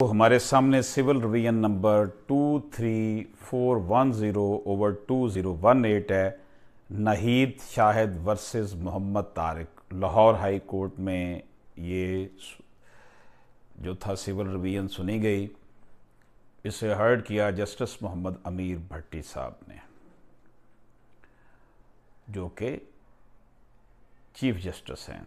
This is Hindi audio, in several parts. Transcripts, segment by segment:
तो हमारे सामने सिविल रिवीजन नंबर 23410 ओवर 2018 है Nahid Shahid versus Mohammad Tariq Lahore high court में ये जो था सिविल रिवीजन सुनी गई इसे हर्ड किया जस्टिस मोहम्मद अमीर भट्टी साहब ने जो कि चीफ जस्टिस हैं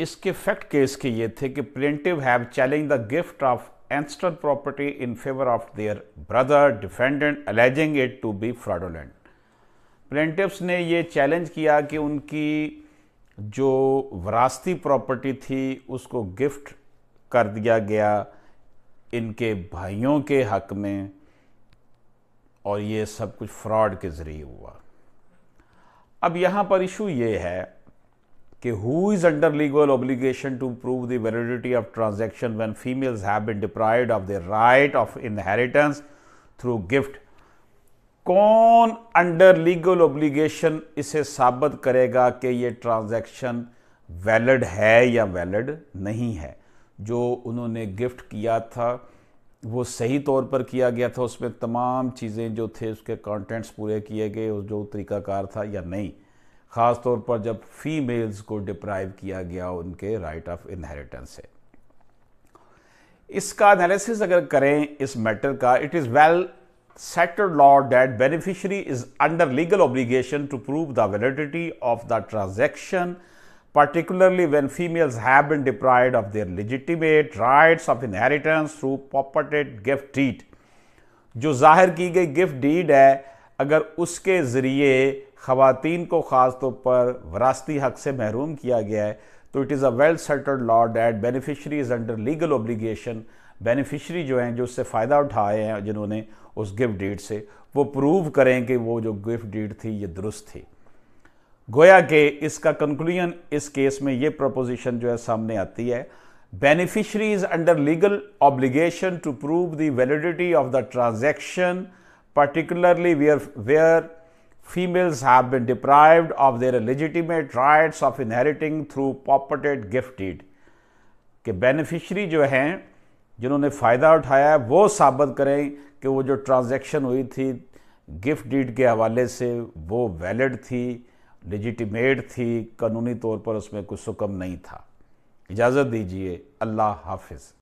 इसके फैक्ट केस के ये थे कि plaintiff have challenge the gift of ancestor property in favour of their brother defendant alleging it to be fraudulent plaintiffs ने ये चैलेंज किया कि उनकी जो वरासती प्रॉपर्टी थी उसको गिफ्ट कर दिया गया इनके भाइयों के हक में और ये सब कुछ फ्रॉड के ज़रिए हुआ अब यहाँ पर इशू ये है कि who is under legal obligation to prove the validity of transaction when females have been deprived of the right of inheritance through gift कौन अंडर लीगल ऑब्लिगेशन इसे साबित करेगा कि ये ट्रांजेक्शन वैलिड है या वैलिड नहीं है जो उन्होंने गिफ्ट किया था वो सही तौर पर किया गया था उसमें तमाम चीज़ें जो थे उसके कंटेंट्स पूरे किए गए जो तरीकाकार था या नहीं ख़ास तौर पर जब फीमेल्स को डिप्राइव किया गया उनके राइट ऑफ इनहेरिटेंस से इसका एनालिसिस अगर करें इस मैटर का it is well settle law that beneficiary is under legal obligation to prove the validity of the transaction particularly when females have been जो जाहिर की गई गिफ्ट डीड है अगर उसके जरिए खातन को ख़ास तौर पर वरासती हक से महरूम किया गया है तो it is a well settled law that beneficiary is under legal obligation beneficiary जो हैं जो उससे फ़ायदा उठाए हैं जिन्होंने उस गिफ्ट डीड से वो प्रूव करें कि वो जो गिफ्ट डीड थी ये दुरुस्त थी गोया के इसका कंक्लूजन इस केस में ये प्रपोजिशन जो है सामने आती है beneficiary is under legal obligation to prove the validity of the transaction particularly where where females have been deprived of their legitimate rights of inheriting through purported gift के बेनिफिशरी जो हैं जिन्होंने फ़ायदा उठाया है वो साबित करें कि वो जो ट्रांजैक्शन हुई थी गिफ्ट डीड के हवाले से वो वैलिड थी लेजिटिमेट थी कानूनी तौर पर उसमें कुछ सुकम नहीं था इजाज़त दीजिए अल्लाह हाफिज़